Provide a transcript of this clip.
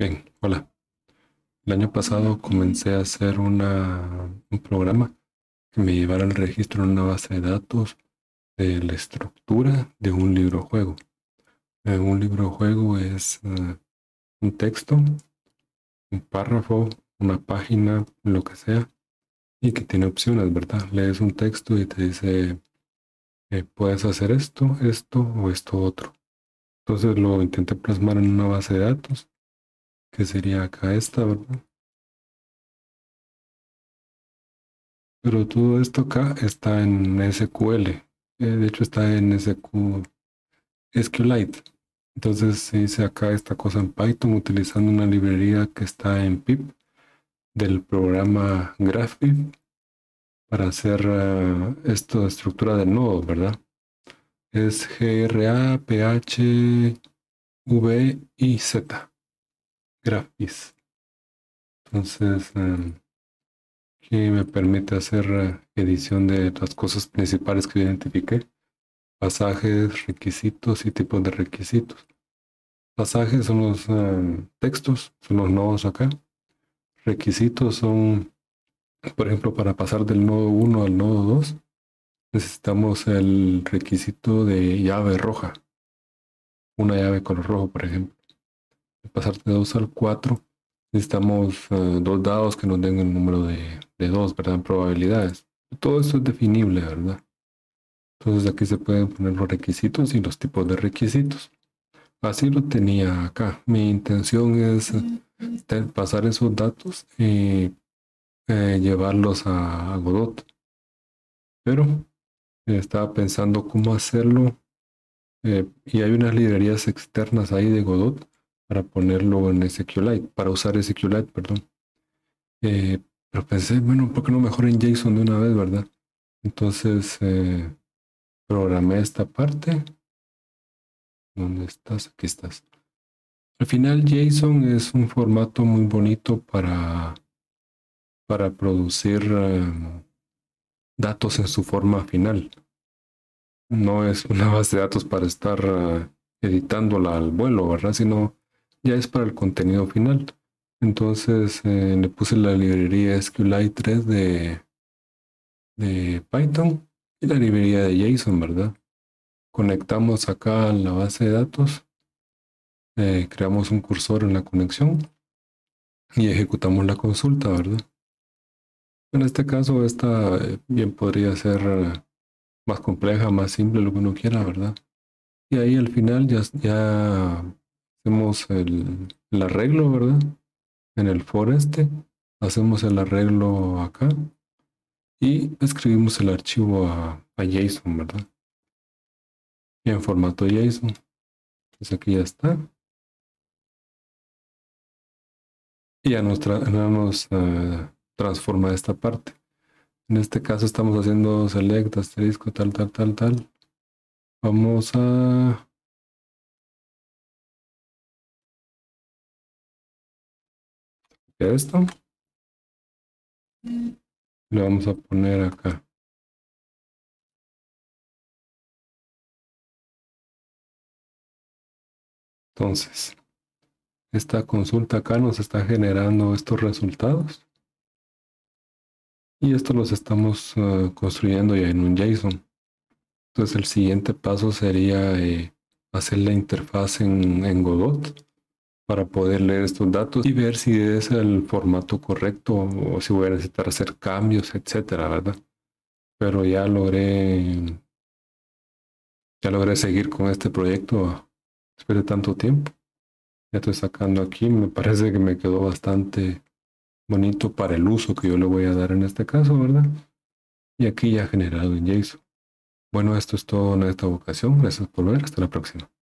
Bien, hola. El año pasado comencé a hacer un programa que me llevara al registro en una base de datos de la estructura de un libro juego. Eh, un libro juego es eh, un texto, un párrafo, una página, lo que sea, y que tiene opciones, ¿verdad? Lees un texto y te dice, eh, puedes hacer esto, esto o esto otro. Entonces lo intenté plasmar en una base de datos que sería acá esta, ¿verdad? Pero todo esto acá está en SQL. Eh, de hecho, está en SQLite. Entonces se acá esta cosa en Python utilizando una librería que está en pip del programa GraphPip para hacer eh, esta estructura de nodos, ¿verdad? Es P PH, V y Z. Entonces, aquí em, me permite hacer eh, edición de las cosas principales que identifiqué. Pasajes, requisitos y tipos de requisitos. Pasajes son los em, textos, son los nodos acá. Requisitos son, por ejemplo, para pasar del nodo 1 al nodo 2, necesitamos el requisito de llave roja. Una llave color rojo, por ejemplo pasar de 2 al 4, necesitamos eh, dos dados que nos den el número de, 2, ¿verdad? Probabilidades. Todo esto es definible, ¿verdad? Entonces aquí se pueden poner los requisitos y los tipos de requisitos. Así lo tenía acá. Mi intención es eh, pasar esos datos y eh, llevarlos a, Godot. Pero estaba pensando cómo hacerlo. y hay unas librerías externas ahí de Godot para ponerlo en SQLite, para usar SQLite, perdón. Eh, pero pensé, bueno, ¿por qué no mejor en JSON de una vez, verdad? Entonces, eh, programé esta parte. ¿Dónde estás? Aquí estás. Al final, JSON es un formato muy bonito para, para producir em, datos en su forma final. No es una base de datos para estar eh, editándola al vuelo, ¿verdad? Sino ya es para el contenido final. Entonces eh, le puse la librería SQLite 3 de, de Python y la librería de JSON, ¿verdad? Conectamos acá la base de datos, eh, creamos un cursor en la conexión y ejecutamos la consulta, ¿verdad? En este caso, esta eh, bien podría ser más compleja, más simple, lo que uno quiera, ¿verdad? Y ahí al final ya hacemos el, arreglo, ¿verdad? En el for hacemos el arreglo acá y escribimos el archivo a, a JSON, ¿verdad? Y en formato JSON. Entonces pues aquí ya está. Y ya nos, nos eh, transforma esta parte. En este caso estamos haciendo select, asterisco, tal, tal, tal, tal. Vamos a esto. le vamos a poner acá. Entonces, esta consulta acá nos está generando estos resultados. Y esto los estamos eh, construyendo ya en un JSON. Entonces el siguiente paso sería eh, hacer la interfaz en, en Godot para poder leer estos datos y ver si es el formato correcto o si voy a necesitar hacer cambios, etcétera, ¿verdad? Pero ya logré ya logré seguir con este proyecto después de tanto tiempo. Ya estoy sacando aquí, me parece que me quedó bastante bonito para el uso que yo le voy a dar en este caso, ¿verdad? Y aquí ya generado en JSON. Bueno, esto es todo en esta ocasión. Gracias por ver. Hasta la próxima.